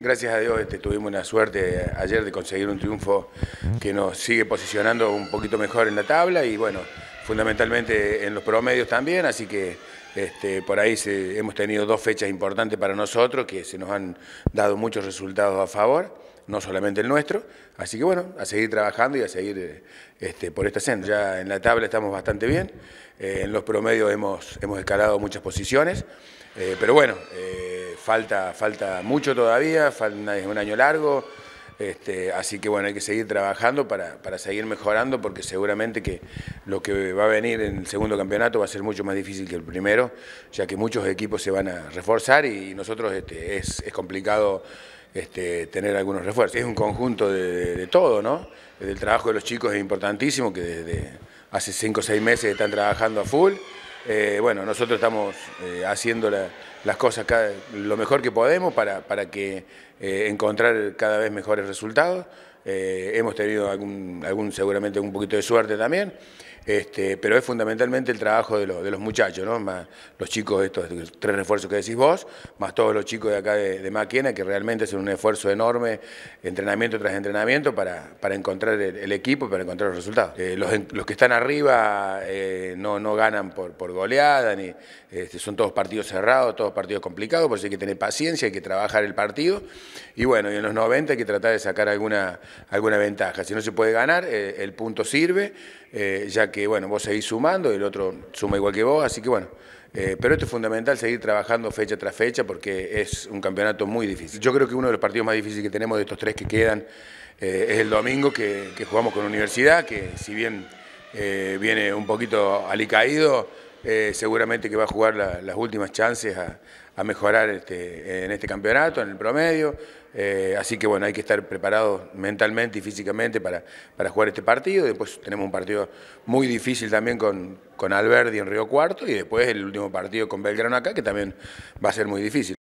Gracias a Dios este, tuvimos una suerte ayer de conseguir un triunfo que nos sigue posicionando un poquito mejor en la tabla y bueno, fundamentalmente en los promedios también, así que este, por ahí hemos tenido dos fechas importantes para nosotros que se nos han dado muchos resultados a favor, no solamente el nuestro, así que bueno, a seguir trabajando y a seguir este, por esta senda. Ya en la tabla estamos bastante bien, eh, en los promedios hemos, hemos escalado muchas posiciones, eh, pero bueno... Eh, falta, mucho todavía, es un año largo, este, así que bueno, hay que seguir trabajando para, seguir mejorando porque seguramente que lo que va a venir en el segundo campeonato va a ser mucho más difícil que el primero, ya que muchos equipos se van a reforzar y, nosotros este, es, complicado este, tener algunos refuerzos. Es un conjunto de, todo, ¿no? El trabajo de los chicos es importantísimo, que desde hace 5 o 6 meses están trabajando a full. Eh, bueno, nosotros estamos eh, haciendo las cosas lo mejor que podemos para, que eh, encontrar cada vez mejores resultados. hemos tenido algún, algún, seguramente un poquito de suerte también. Este, pero es fundamentalmente el trabajo de, los muchachos, los chicos, estos tres refuerzos que decís vos, más todos los chicos de acá de, Maquena, que realmente hacen un esfuerzo enorme, entrenamiento tras entrenamiento, para, encontrar el, equipo, para encontrar los resultados. Eh, los, que están arriba eh, no, ganan por, goleada, ni, este, son todos partidos cerrados, todos partidos complicados, por eso hay que tener paciencia, hay que trabajar el partido. Y bueno, en los 90 hay que tratar de sacar alguna, ventaja. Si no se puede ganar, eh, el punto sirve, ya que que, bueno, vos seguís sumando y el otro suma igual que vos, así que bueno. Eh, pero esto es fundamental seguir trabajando fecha tras fecha porque es un campeonato muy difícil. Yo creo que uno de los partidos más difíciles que tenemos de estos tres que quedan eh, es el domingo que, jugamos con Universidad, que si bien eh, viene un poquito alicaído, eh, seguramente que va a jugar las últimas chances a, mejorar este, en este campeonato, en el promedio. Eh, así que bueno, hay que estar preparados mentalmente y físicamente para, para jugar este partido. Después tenemos un partido muy difícil también con, con Alberdi en Río Cuarto y después el último partido con Belgrano acá, que también va a ser muy difícil.